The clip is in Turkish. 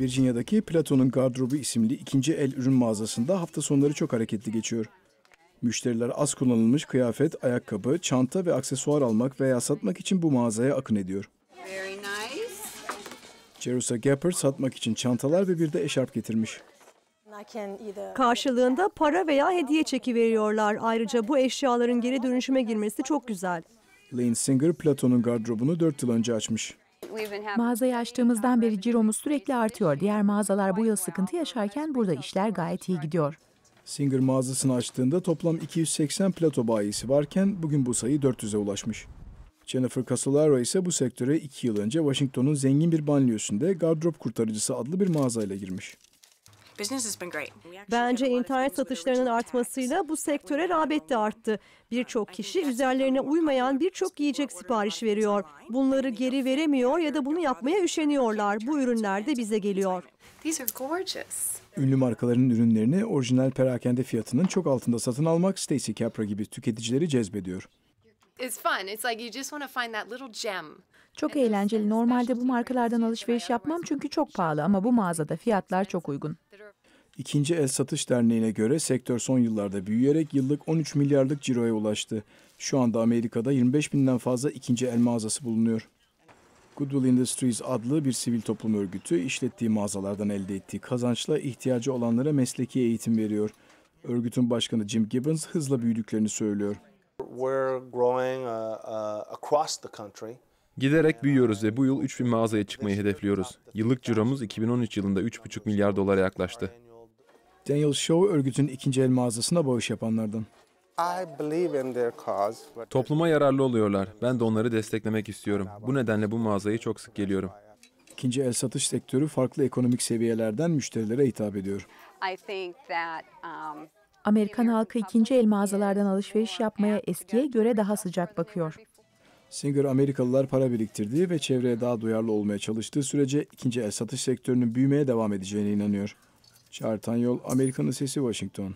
Virginia'daki Platon'un Gardırobu isimli ikinci el ürün mağazasında hafta sonları çok hareketli geçiyor. Müşteriler az kullanılmış kıyafet, ayakkabı, çanta ve aksesuar almak veya satmak için bu mağazaya akın ediyor. Jerusa Gapper satmak için çantalar ve bir de eşarp getirmiş. Karşılığında para veya hediye çeki veriyorlar. Ayrıca bu eşyaların geri dönüşüme girmesi çok güzel. Lane Singer Platon'un gardırobunu 4 yıl önce açmış. Mağazayı açtığımızdan beri ciromuz sürekli artıyor. Diğer mağazalar bu yıl sıkıntı yaşarken burada işler gayet iyi gidiyor. Singer mağazasını açtığında toplam 280 plato bayisi varken bugün bu sayı 400'e ulaşmış. Jennifer Casolaro ise bu sektöre 2 yıl önce Washington'un zengin bir banliyösünde gardrop kurtarıcısı adlı bir mağazayla girmiş. Bence internet satışlarının artmasıyla bu sektöre rağbet de arttı. Birçok kişi üzerlerine uymayan birçok yiyecek sipariş veriyor. Bunları geri veremiyor ya da bunu yapmaya üşeniyorlar. Bu ürünler de bize geliyor. Ünlü markaların ürünlerini orijinal perakende fiyatının çok altında satın almak Stacy Capra gibi tüketicileri cezbediyor. Çok eğlenceli. Normalde bu markalardan alışveriş yapmam çünkü çok pahalı ama bu mağazada fiyatlar çok uygun. İkinci El Satış Derneği'ne göre sektör son yıllarda büyüyerek yıllık 13 milyarlık ciroya ulaştı. Şu anda Amerika'da 25 binden fazla ikinci el mağazası bulunuyor. Goodwill Industries adlı bir sivil toplum örgütü işlettiği mağazalardan elde ettiği kazançla ihtiyacı olanlara mesleki eğitim veriyor. Örgütün başkanı Jim Gibbons hızla büyüdüklerini söylüyor. Uh, uh, Giderek büyüyoruz ve bu yıl 3 3000 mağazaya çıkmayı hedefliyoruz. Yıllık ciromuz 2013 yılında 3,5 milyar dolara yaklaştı. Daniel Shaw örgütün ikinci el mağazasına bağış yapanlardan. Topluma yararlı oluyorlar. Ben de onları desteklemek istiyorum. Bu nedenle bu mağazayı çok sık geliyorum. İkinci el satış sektörü farklı ekonomik seviyelerden müşterilere hitap ediyor. I think that um, Amerikan halkı ikinci el mağazalardan alışveriş yapmaya eskiye göre daha sıcak bakıyor. Singer Amerikalılar para biriktirdiği ve çevreye daha duyarlı olmaya çalıştığı sürece ikinci el satış sektörünün büyümeye devam edeceğine inanıyor. Çağrı Tanyol, Amerikan'ın Sesi Washington.